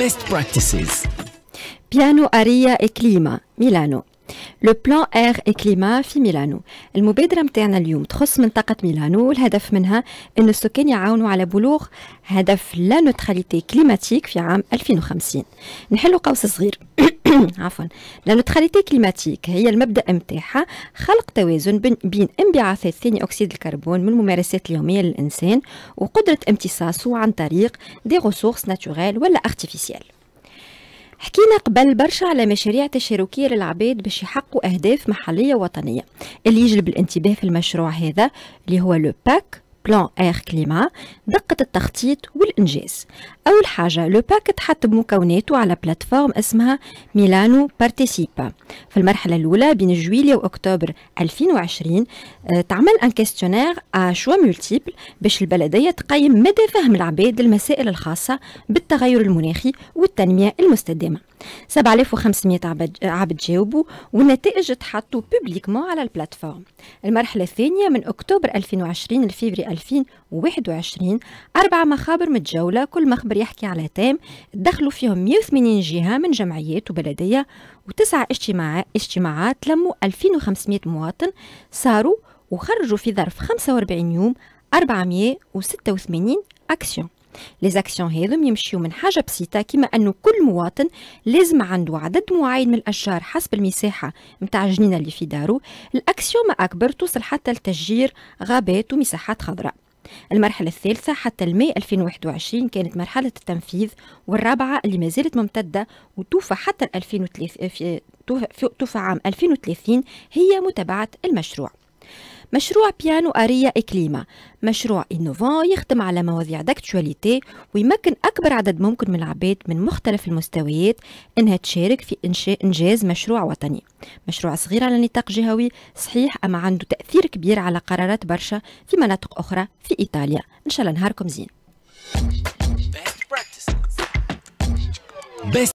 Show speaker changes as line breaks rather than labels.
best practices. بيانو أريا إكليما ميلانو لو بلان اير اي كليما في ميلانو المبادره متاعنا اليوم تخص منطقه ميلانو والهدف منها ان السكان يعاونوا على بلوغ هدف لا نوتراليتي كليماتيك في عام 2050 نحلوا قوس صغير عفوا لا نوتراليتي كليماتيك هي المبدا نتاعها خلق توازن بين انبعاثات ثاني اكسيد الكربون من الممارسات اليوميه للانسان وقدره امتصاصه عن طريق دي ريسورس ناتوريل ولا ارتيفيسيال حكينا قبل برشا على مشاريع تشاركية للعباد باش يحققوا أهداف محلية وطنية اللي يجلب الانتباه في المشروع هذا اللي هو لو باك بلان اير كليما دقة التخطيط والإنجاز أول حاجة لو باك تحط بمكوناته على بلاتفورم اسمها ميلانو بارتيسيبا في المرحلة الأولى بين جويليا وأكتوبر 2020 آه، تعمل ان كيستيونير ا شوا مولتيبل باش البلدية تقيم مدى فهم العباد المسائل الخاصة بالتغير المناخي والتنمية المستدامة 7500 عبد جاوبوا والنتائج تحطوا بوبليكمون على البلاتفورم المرحلة الثانية من أكتوبر 2020 لفبري 2021 أربع مخابر متجولة كل مخبر يحكي على تام دخلوا فيهم 180 جهة من جمعيات وبلدية وتسع اجتماعات اجتماعات لموا 2500 مواطن صاروا وخرجوا في ظرف 45 يوم 486 أكسيون لي زاكسيون هذم يمشيو من حاجه بسيطه كما انه كل مواطن لازم عنده عدد معين من الاشجار حسب المساحه نتاع الجنينه اللي في الاكسيون الاكسيوم اكبر توصل حتى لتشجير غابات ومساحات خضراء المرحلة الثالثة حتى الماء 2021 كانت مرحلة التنفيذ والرابعة اللي ما زالت ممتدة وتوفى حتى في توفى عام 2030 هي متابعة المشروع مشروع بيانو أريا إكليما مشروع إنوفون يخدم على مواضيع داكتواليتي ويمكن أكبر عدد ممكن من العباد من مختلف المستويات إنها تشارك في إنشاء إنجاز مشروع وطني مشروع صغير على نطاق جهوي صحيح أما عنده تأثير كبير على قرارات برشا في مناطق أخرى في إيطاليا إن شاء الله نهاركم زين